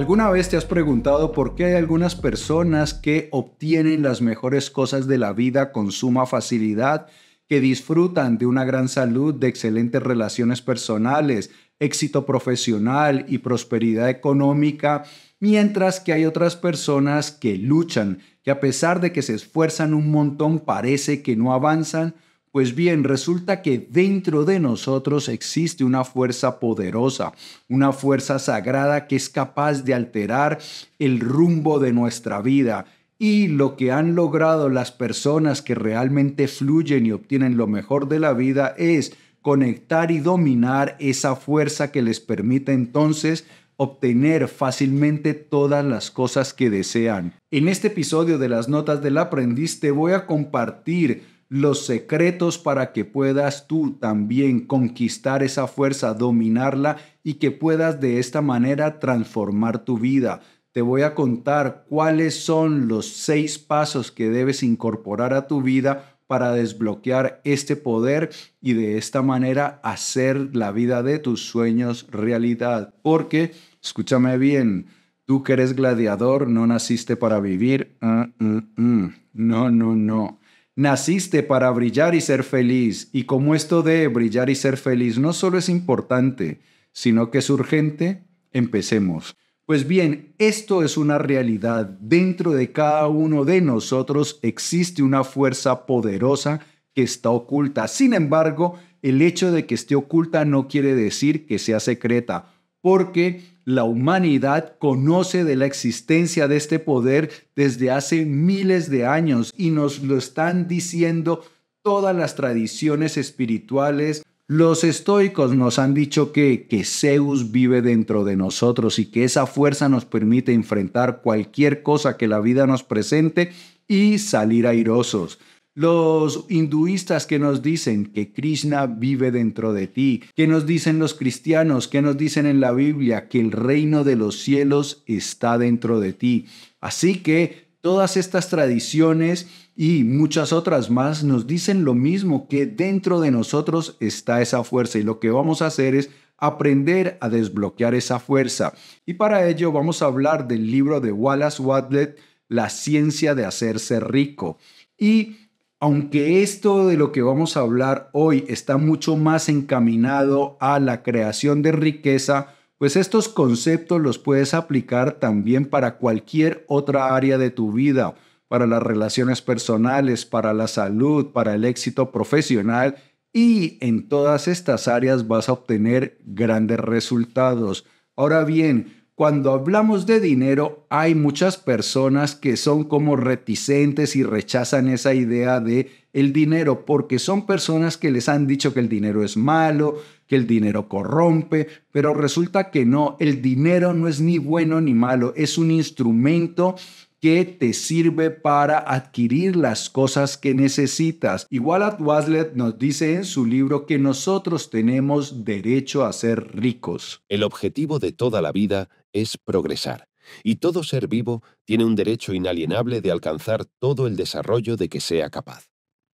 ¿Alguna vez te has preguntado por qué hay algunas personas que obtienen las mejores cosas de la vida con suma facilidad, que disfrutan de una gran salud, de excelentes relaciones personales, éxito profesional y prosperidad económica, mientras que hay otras personas que luchan, que a pesar de que se esfuerzan un montón parece que no avanzan pues bien, resulta que dentro de nosotros existe una fuerza poderosa, una fuerza sagrada que es capaz de alterar el rumbo de nuestra vida. Y lo que han logrado las personas que realmente fluyen y obtienen lo mejor de la vida es conectar y dominar esa fuerza que les permite entonces obtener fácilmente todas las cosas que desean. En este episodio de las notas del aprendiz te voy a compartir los secretos para que puedas tú también conquistar esa fuerza, dominarla y que puedas de esta manera transformar tu vida. Te voy a contar cuáles son los seis pasos que debes incorporar a tu vida para desbloquear este poder y de esta manera hacer la vida de tus sueños realidad. Porque, escúchame bien, tú que eres gladiador no naciste para vivir. Mm, mm, mm. No, no, no. Naciste para brillar y ser feliz, y como esto de brillar y ser feliz no solo es importante, sino que es urgente, empecemos. Pues bien, esto es una realidad. Dentro de cada uno de nosotros existe una fuerza poderosa que está oculta. Sin embargo, el hecho de que esté oculta no quiere decir que sea secreta, porque la humanidad conoce de la existencia de este poder desde hace miles de años y nos lo están diciendo todas las tradiciones espirituales. Los estoicos nos han dicho que, que Zeus vive dentro de nosotros y que esa fuerza nos permite enfrentar cualquier cosa que la vida nos presente y salir airosos. Los hinduistas que nos dicen que Krishna vive dentro de ti, que nos dicen los cristianos, que nos dicen en la Biblia que el reino de los cielos está dentro de ti. Así que todas estas tradiciones y muchas otras más nos dicen lo mismo, que dentro de nosotros está esa fuerza y lo que vamos a hacer es aprender a desbloquear esa fuerza. Y para ello vamos a hablar del libro de Wallace Wadlet, La ciencia de hacerse rico. Y aunque esto de lo que vamos a hablar hoy está mucho más encaminado a la creación de riqueza, pues estos conceptos los puedes aplicar también para cualquier otra área de tu vida, para las relaciones personales, para la salud, para el éxito profesional y en todas estas áreas vas a obtener grandes resultados. Ahora bien, cuando hablamos de dinero, hay muchas personas que son como reticentes y rechazan esa idea de el dinero porque son personas que les han dicho que el dinero es malo, que el dinero corrompe, pero resulta que no, el dinero no es ni bueno ni malo, es un instrumento que te sirve para adquirir las cosas que necesitas. Igual a Waslet nos dice en su libro que nosotros tenemos derecho a ser ricos. El objetivo de toda la vida es progresar, y todo ser vivo tiene un derecho inalienable de alcanzar todo el desarrollo de que sea capaz.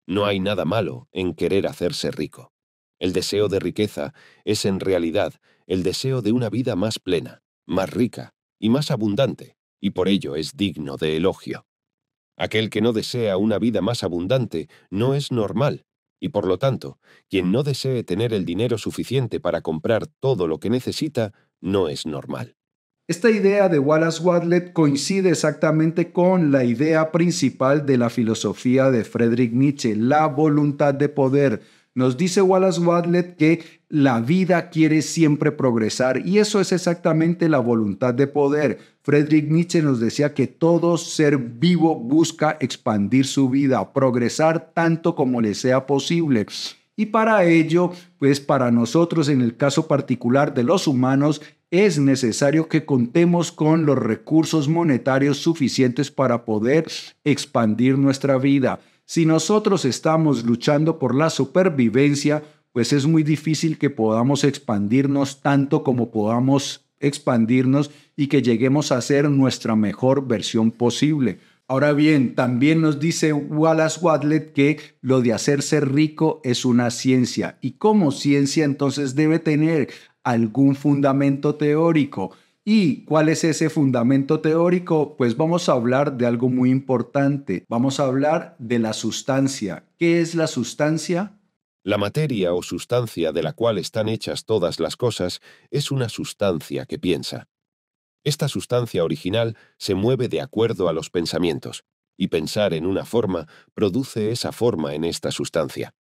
No hay nada malo en querer hacerse rico. El deseo de riqueza es en realidad el deseo de una vida más plena, más rica y más abundante, y por ello es digno de elogio. Aquel que no desea una vida más abundante no es normal, y por lo tanto, quien no desee tener el dinero suficiente para comprar todo lo que necesita, no es normal. Esta idea de Wallace Wadlet coincide exactamente con la idea principal de la filosofía de Friedrich Nietzsche, la voluntad de poder. Nos dice Wallace Wadlet que la vida quiere siempre progresar y eso es exactamente la voluntad de poder. Friedrich Nietzsche nos decía que todo ser vivo busca expandir su vida, progresar tanto como le sea posible. Y para ello, pues para nosotros en el caso particular de los humanos, es necesario que contemos con los recursos monetarios suficientes para poder expandir nuestra vida. Si nosotros estamos luchando por la supervivencia, pues es muy difícil que podamos expandirnos tanto como podamos expandirnos y que lleguemos a ser nuestra mejor versión posible. Ahora bien, también nos dice Wallace Wadlet que lo de hacerse rico es una ciencia y como ciencia entonces debe tener algún fundamento teórico. ¿Y cuál es ese fundamento teórico? Pues vamos a hablar de algo muy importante. Vamos a hablar de la sustancia. ¿Qué es la sustancia? La materia o sustancia de la cual están hechas todas las cosas es una sustancia que piensa. Esta sustancia original se mueve de acuerdo a los pensamientos, y pensar en una forma produce esa forma en esta sustancia.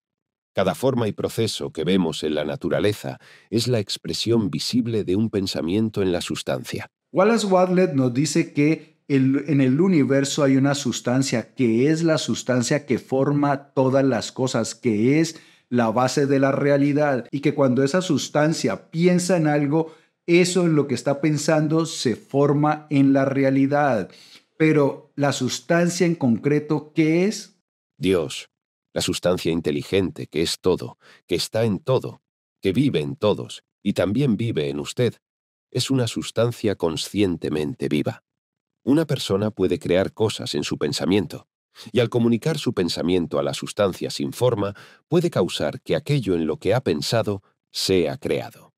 Cada forma y proceso que vemos en la naturaleza es la expresión visible de un pensamiento en la sustancia. Wallace Wadlet nos dice que en el universo hay una sustancia que es la sustancia que forma todas las cosas, que es la base de la realidad y que cuando esa sustancia piensa en algo, eso en lo que está pensando se forma en la realidad. Pero la sustancia en concreto, ¿qué es? Dios, la sustancia inteligente que es todo, que está en todo, que vive en todos y también vive en usted, es una sustancia conscientemente viva. Una persona puede crear cosas en su pensamiento, y al comunicar su pensamiento a la sustancia sin forma, puede causar que aquello en lo que ha pensado sea creado.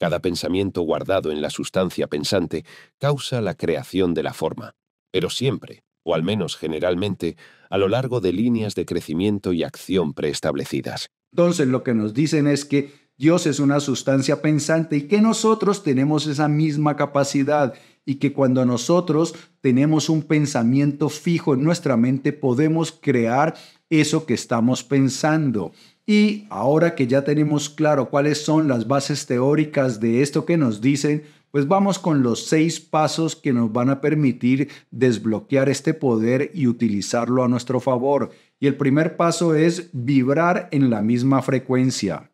Cada pensamiento guardado en la sustancia pensante causa la creación de la forma, pero siempre, o al menos generalmente, a lo largo de líneas de crecimiento y acción preestablecidas. Entonces lo que nos dicen es que Dios es una sustancia pensante y que nosotros tenemos esa misma capacidad y que cuando nosotros tenemos un pensamiento fijo en nuestra mente podemos crear eso que estamos pensando. Y ahora que ya tenemos claro cuáles son las bases teóricas de esto que nos dicen, pues vamos con los seis pasos que nos van a permitir desbloquear este poder y utilizarlo a nuestro favor. Y el primer paso es vibrar en la misma frecuencia.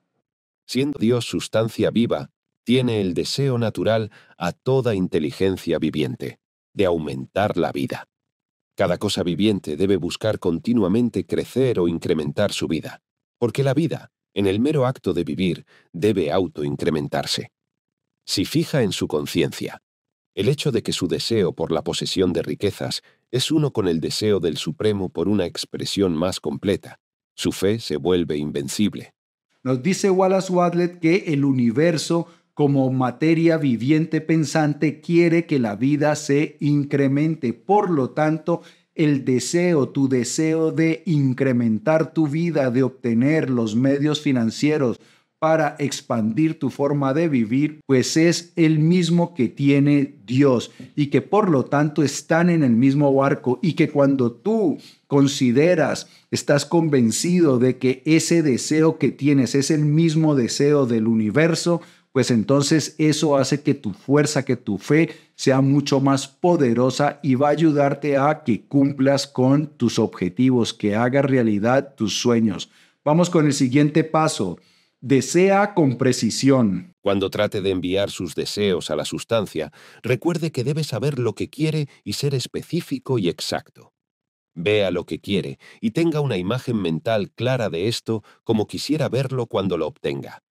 Siendo Dios sustancia viva, tiene el deseo natural a toda inteligencia viviente, de aumentar la vida. Cada cosa viviente debe buscar continuamente crecer o incrementar su vida, porque la vida, en el mero acto de vivir, debe autoincrementarse si fija en su conciencia el hecho de que su deseo por la posesión de riquezas es uno con el deseo del Supremo por una expresión más completa, su fe se vuelve invencible. Nos dice Wallace Wadlet que el universo, como materia viviente pensante, quiere que la vida se incremente. Por lo tanto, el deseo, tu deseo de incrementar tu vida, de obtener los medios financieros, para expandir tu forma de vivir, pues es el mismo que tiene Dios y que por lo tanto están en el mismo barco y que cuando tú consideras, estás convencido de que ese deseo que tienes es el mismo deseo del universo, pues entonces eso hace que tu fuerza, que tu fe sea mucho más poderosa y va a ayudarte a que cumplas con tus objetivos, que haga realidad tus sueños. Vamos con el siguiente paso. Desea con precisión. Cuando trate de enviar sus deseos a la sustancia, recuerde que debe saber lo que quiere y ser específico y exacto. Vea lo que quiere y tenga una imagen mental clara de esto como quisiera verlo cuando lo obtenga.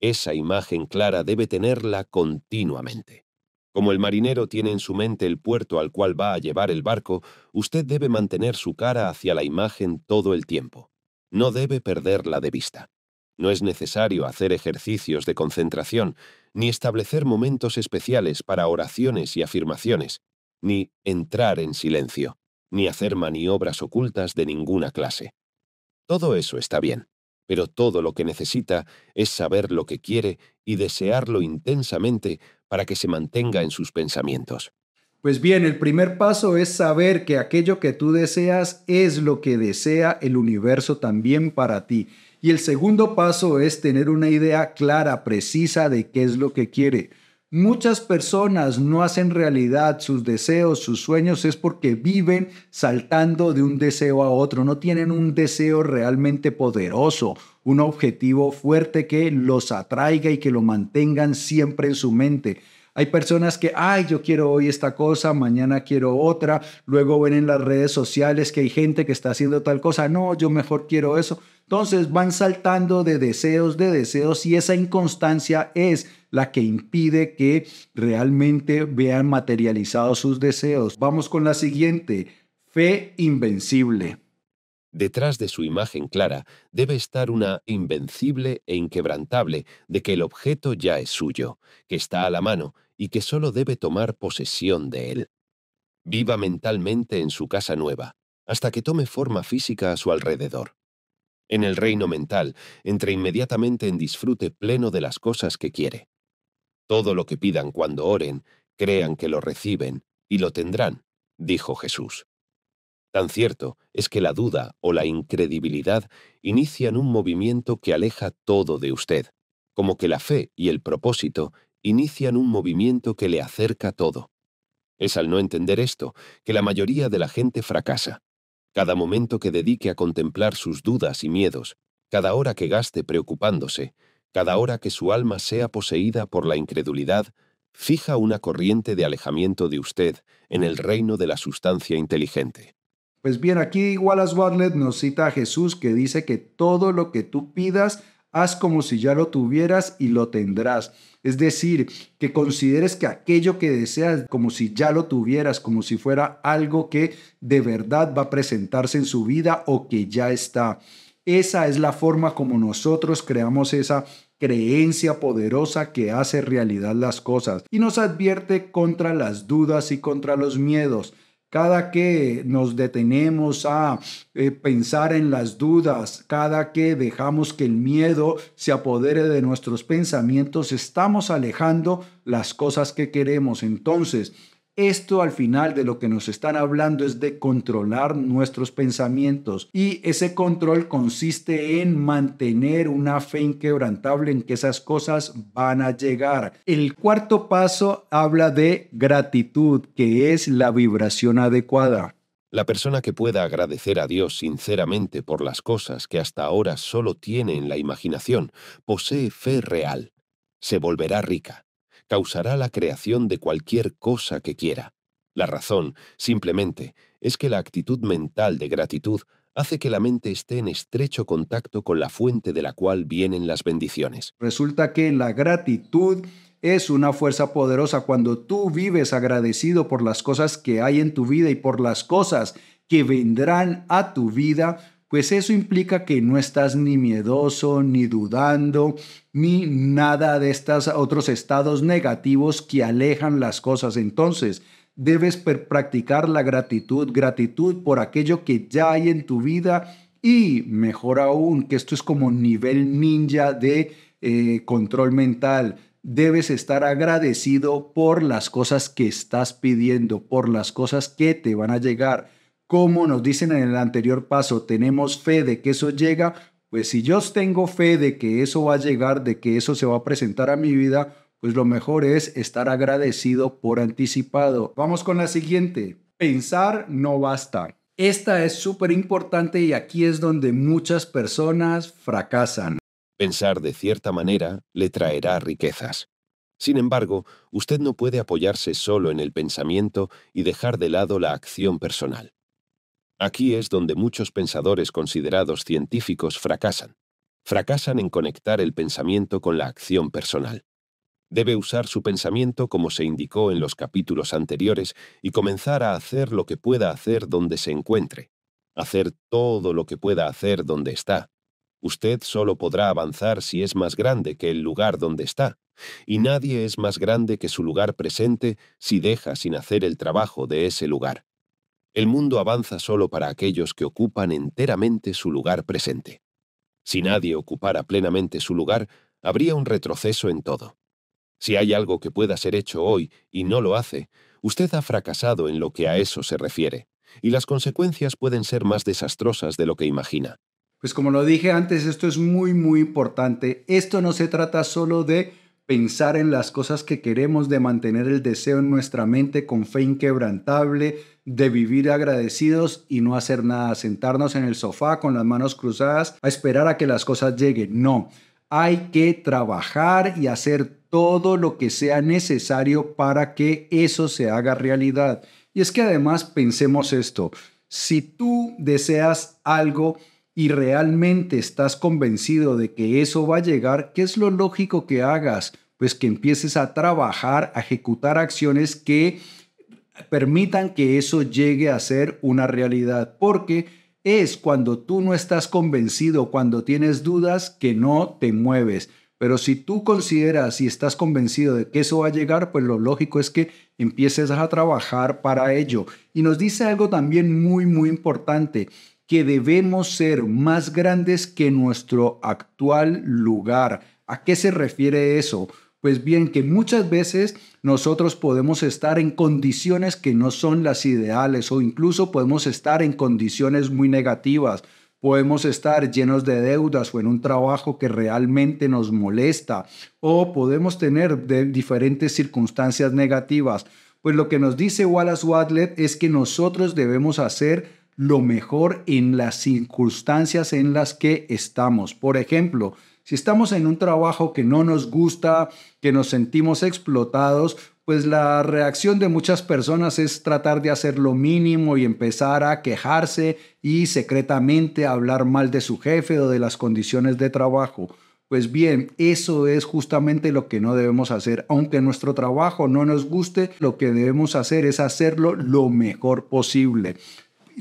Esa imagen clara debe tenerla continuamente. Como el marinero tiene en su mente el puerto al cual va a llevar el barco, usted debe mantener su cara hacia la imagen todo el tiempo. No debe perderla de vista. No es necesario hacer ejercicios de concentración, ni establecer momentos especiales para oraciones y afirmaciones, ni entrar en silencio, ni hacer maniobras ocultas de ninguna clase. Todo eso está bien, pero todo lo que necesita es saber lo que quiere y desearlo intensamente para que se mantenga en sus pensamientos. Pues bien, el primer paso es saber que aquello que tú deseas es lo que desea el universo también para ti. Y el segundo paso es tener una idea clara, precisa de qué es lo que quiere. Muchas personas no hacen realidad sus deseos, sus sueños, es porque viven saltando de un deseo a otro, no tienen un deseo realmente poderoso, un objetivo fuerte que los atraiga y que lo mantengan siempre en su mente. Hay personas que, ay, yo quiero hoy esta cosa, mañana quiero otra, luego ven en las redes sociales que hay gente que está haciendo tal cosa, no, yo mejor quiero eso. Entonces van saltando de deseos, de deseos y esa inconstancia es la que impide que realmente vean materializados sus deseos. Vamos con la siguiente, fe invencible. Detrás de su imagen clara debe estar una invencible e inquebrantable de que el objeto ya es suyo, que está a la mano, y que solo debe tomar posesión de él. Viva mentalmente en su casa nueva, hasta que tome forma física a su alrededor. En el reino mental, entre inmediatamente en disfrute pleno de las cosas que quiere. Todo lo que pidan cuando oren, crean que lo reciben, y lo tendrán, dijo Jesús. Tan cierto es que la duda o la incredibilidad inician un movimiento que aleja todo de usted, como que la fe y el propósito inician un movimiento que le acerca todo. Es al no entender esto que la mayoría de la gente fracasa. Cada momento que dedique a contemplar sus dudas y miedos, cada hora que gaste preocupándose, cada hora que su alma sea poseída por la incredulidad, fija una corriente de alejamiento de usted en el reino de la sustancia inteligente. Pues bien, aquí Wallace Bartlett nos cita a Jesús que dice que todo lo que tú pidas, haz como si ya lo tuvieras y lo tendrás. Es decir, que consideres que aquello que deseas como si ya lo tuvieras, como si fuera algo que de verdad va a presentarse en su vida o que ya está. Esa es la forma como nosotros creamos esa creencia poderosa que hace realidad las cosas y nos advierte contra las dudas y contra los miedos cada que nos detenemos a eh, pensar en las dudas, cada que dejamos que el miedo se apodere de nuestros pensamientos, estamos alejando las cosas que queremos. Entonces, esto al final de lo que nos están hablando es de controlar nuestros pensamientos y ese control consiste en mantener una fe inquebrantable en que esas cosas van a llegar. El cuarto paso habla de gratitud, que es la vibración adecuada. La persona que pueda agradecer a Dios sinceramente por las cosas que hasta ahora solo tiene en la imaginación, posee fe real, se volverá rica causará la creación de cualquier cosa que quiera. La razón, simplemente, es que la actitud mental de gratitud hace que la mente esté en estrecho contacto con la fuente de la cual vienen las bendiciones. Resulta que la gratitud es una fuerza poderosa cuando tú vives agradecido por las cosas que hay en tu vida y por las cosas que vendrán a tu vida pues eso implica que no estás ni miedoso, ni dudando, ni nada de estos otros estados negativos que alejan las cosas. Entonces, debes practicar la gratitud, gratitud por aquello que ya hay en tu vida y mejor aún, que esto es como nivel ninja de eh, control mental. Debes estar agradecido por las cosas que estás pidiendo, por las cosas que te van a llegar como nos dicen en el anterior paso, tenemos fe de que eso llega, pues si yo tengo fe de que eso va a llegar, de que eso se va a presentar a mi vida, pues lo mejor es estar agradecido por anticipado. Vamos con la siguiente. Pensar no basta. Esta es súper importante y aquí es donde muchas personas fracasan. Pensar de cierta manera le traerá riquezas. Sin embargo, usted no puede apoyarse solo en el pensamiento y dejar de lado la acción personal. Aquí es donde muchos pensadores considerados científicos fracasan. Fracasan en conectar el pensamiento con la acción personal. Debe usar su pensamiento como se indicó en los capítulos anteriores y comenzar a hacer lo que pueda hacer donde se encuentre. Hacer todo lo que pueda hacer donde está. Usted solo podrá avanzar si es más grande que el lugar donde está, y nadie es más grande que su lugar presente si deja sin hacer el trabajo de ese lugar. El mundo avanza solo para aquellos que ocupan enteramente su lugar presente. Si nadie ocupara plenamente su lugar, habría un retroceso en todo. Si hay algo que pueda ser hecho hoy y no lo hace, usted ha fracasado en lo que a eso se refiere, y las consecuencias pueden ser más desastrosas de lo que imagina. Pues como lo dije antes, esto es muy, muy importante. Esto no se trata solo de pensar en las cosas que queremos, de mantener el deseo en nuestra mente con fe inquebrantable, de vivir agradecidos y no hacer nada, sentarnos en el sofá con las manos cruzadas a esperar a que las cosas lleguen. No, hay que trabajar y hacer todo lo que sea necesario para que eso se haga realidad. Y es que además pensemos esto, si tú deseas algo, y realmente estás convencido de que eso va a llegar, ¿qué es lo lógico que hagas? Pues que empieces a trabajar, a ejecutar acciones que permitan que eso llegue a ser una realidad, porque es cuando tú no estás convencido, cuando tienes dudas, que no te mueves. Pero si tú consideras y estás convencido de que eso va a llegar, pues lo lógico es que empieces a trabajar para ello. Y nos dice algo también muy, muy importante, que debemos ser más grandes que nuestro actual lugar. ¿A qué se refiere eso? Pues bien, que muchas veces nosotros podemos estar en condiciones que no son las ideales o incluso podemos estar en condiciones muy negativas. Podemos estar llenos de deudas o en un trabajo que realmente nos molesta o podemos tener diferentes circunstancias negativas. Pues lo que nos dice Wallace Wadlet es que nosotros debemos hacer lo mejor en las circunstancias en las que estamos. Por ejemplo, si estamos en un trabajo que no nos gusta, que nos sentimos explotados, pues la reacción de muchas personas es tratar de hacer lo mínimo y empezar a quejarse y secretamente hablar mal de su jefe o de las condiciones de trabajo. Pues bien, eso es justamente lo que no debemos hacer. Aunque nuestro trabajo no nos guste, lo que debemos hacer es hacerlo lo mejor posible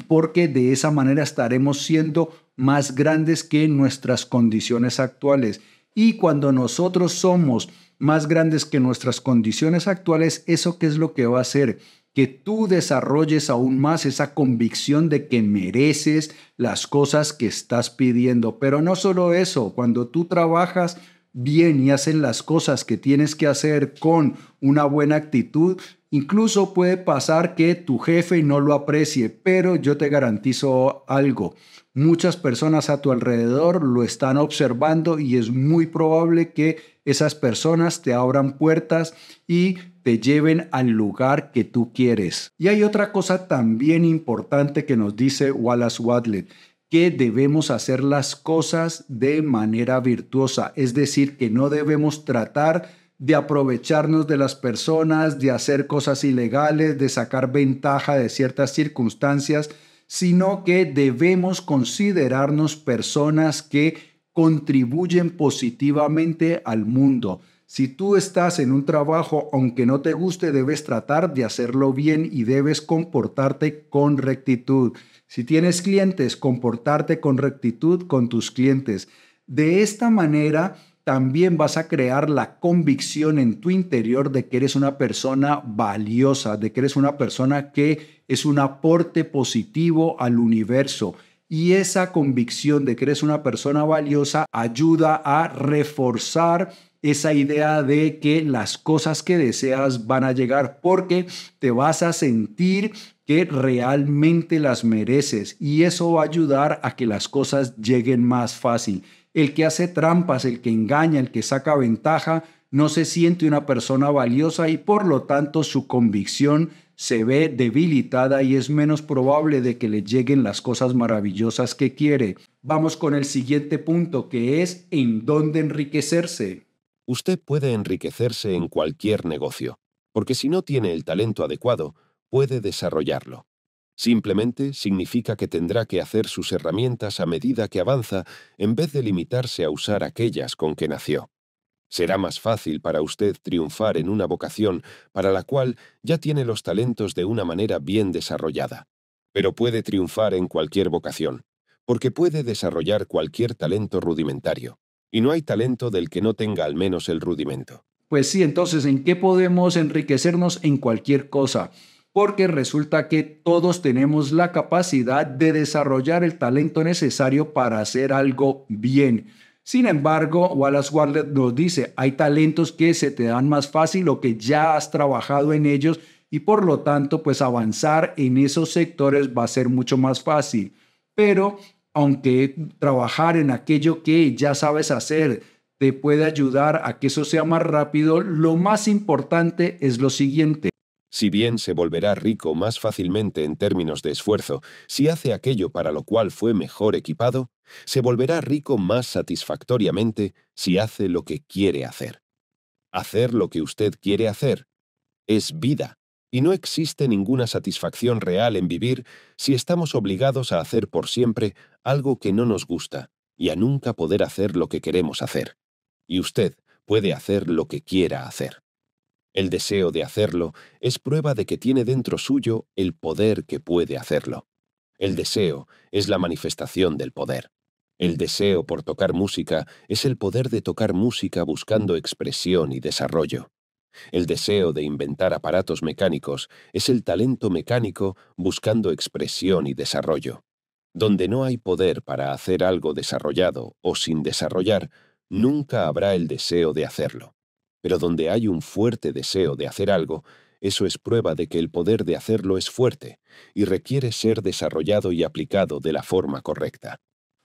porque de esa manera estaremos siendo más grandes que nuestras condiciones actuales. Y cuando nosotros somos más grandes que nuestras condiciones actuales, ¿eso qué es lo que va a hacer? Que tú desarrolles aún más esa convicción de que mereces las cosas que estás pidiendo. Pero no solo eso, cuando tú trabajas bien y haces las cosas que tienes que hacer con una buena actitud, Incluso puede pasar que tu jefe no lo aprecie, pero yo te garantizo algo. Muchas personas a tu alrededor lo están observando y es muy probable que esas personas te abran puertas y te lleven al lugar que tú quieres. Y hay otra cosa también importante que nos dice Wallace Wadlet, que debemos hacer las cosas de manera virtuosa, es decir, que no debemos tratar de aprovecharnos de las personas, de hacer cosas ilegales, de sacar ventaja de ciertas circunstancias, sino que debemos considerarnos personas que contribuyen positivamente al mundo. Si tú estás en un trabajo, aunque no te guste, debes tratar de hacerlo bien y debes comportarte con rectitud. Si tienes clientes, comportarte con rectitud con tus clientes. De esta manera, también vas a crear la convicción en tu interior de que eres una persona valiosa, de que eres una persona que es un aporte positivo al universo. Y esa convicción de que eres una persona valiosa ayuda a reforzar esa idea de que las cosas que deseas van a llegar porque te vas a sentir que realmente las mereces y eso va a ayudar a que las cosas lleguen más fácil el que hace trampas, el que engaña, el que saca ventaja, no se siente una persona valiosa y por lo tanto su convicción se ve debilitada y es menos probable de que le lleguen las cosas maravillosas que quiere. Vamos con el siguiente punto, que es en dónde enriquecerse. Usted puede enriquecerse en cualquier negocio, porque si no tiene el talento adecuado, puede desarrollarlo. Simplemente significa que tendrá que hacer sus herramientas a medida que avanza en vez de limitarse a usar aquellas con que nació. Será más fácil para usted triunfar en una vocación para la cual ya tiene los talentos de una manera bien desarrollada. Pero puede triunfar en cualquier vocación, porque puede desarrollar cualquier talento rudimentario. Y no hay talento del que no tenga al menos el rudimento. Pues sí, entonces, ¿en qué podemos enriquecernos en cualquier cosa? porque resulta que todos tenemos la capacidad de desarrollar el talento necesario para hacer algo bien. Sin embargo, Wallace Warlet nos dice, hay talentos que se te dan más fácil o que ya has trabajado en ellos y por lo tanto, pues avanzar en esos sectores va a ser mucho más fácil. Pero aunque trabajar en aquello que ya sabes hacer te puede ayudar a que eso sea más rápido, lo más importante es lo siguiente. Si bien se volverá rico más fácilmente en términos de esfuerzo si hace aquello para lo cual fue mejor equipado, se volverá rico más satisfactoriamente si hace lo que quiere hacer. Hacer lo que usted quiere hacer es vida, y no existe ninguna satisfacción real en vivir si estamos obligados a hacer por siempre algo que no nos gusta y a nunca poder hacer lo que queremos hacer. Y usted puede hacer lo que quiera hacer. El deseo de hacerlo es prueba de que tiene dentro suyo el poder que puede hacerlo. El deseo es la manifestación del poder. El deseo por tocar música es el poder de tocar música buscando expresión y desarrollo. El deseo de inventar aparatos mecánicos es el talento mecánico buscando expresión y desarrollo. Donde no hay poder para hacer algo desarrollado o sin desarrollar, nunca habrá el deseo de hacerlo. Pero donde hay un fuerte deseo de hacer algo, eso es prueba de que el poder de hacerlo es fuerte y requiere ser desarrollado y aplicado de la forma correcta.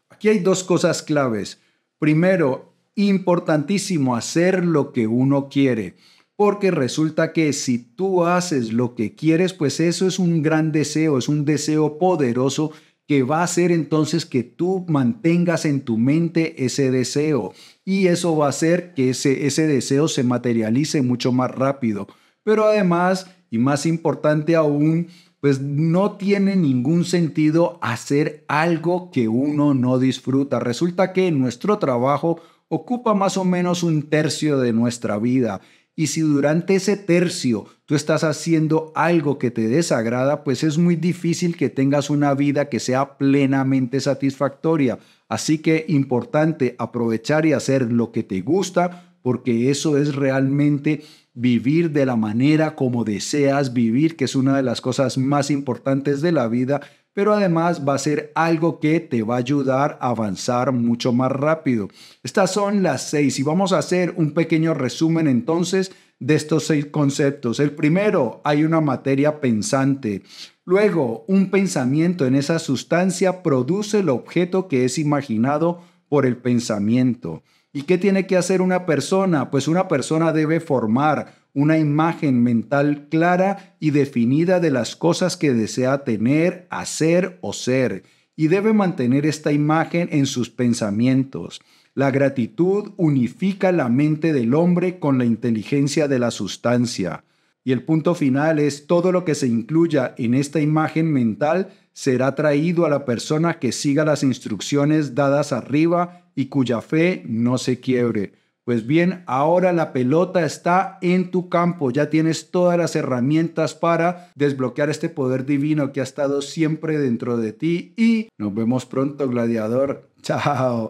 Aquí hay dos cosas claves. Primero, importantísimo hacer lo que uno quiere, porque resulta que si tú haces lo que quieres, pues eso es un gran deseo, es un deseo poderoso que va a hacer entonces que tú mantengas en tu mente ese deseo y eso va a hacer que ese, ese deseo se materialice mucho más rápido. Pero además, y más importante aún, pues no tiene ningún sentido hacer algo que uno no disfruta. Resulta que nuestro trabajo ocupa más o menos un tercio de nuestra vida y si durante ese tercio tú estás haciendo algo que te desagrada, pues es muy difícil que tengas una vida que sea plenamente satisfactoria. Así que importante aprovechar y hacer lo que te gusta, porque eso es realmente vivir de la manera como deseas vivir, que es una de las cosas más importantes de la vida pero además va a ser algo que te va a ayudar a avanzar mucho más rápido. Estas son las seis y vamos a hacer un pequeño resumen entonces de estos seis conceptos. El primero, hay una materia pensante. Luego, un pensamiento en esa sustancia produce el objeto que es imaginado por el pensamiento. ¿Y qué tiene que hacer una persona? Pues una persona debe formar una imagen mental clara y definida de las cosas que desea tener, hacer o ser. Y debe mantener esta imagen en sus pensamientos. La gratitud unifica la mente del hombre con la inteligencia de la sustancia. Y el punto final es todo lo que se incluya en esta imagen mental será traído a la persona que siga las instrucciones dadas arriba y cuya fe no se quiebre. Pues bien, ahora la pelota está en tu campo, ya tienes todas las herramientas para desbloquear este poder divino que ha estado siempre dentro de ti y nos vemos pronto, gladiador. Chao.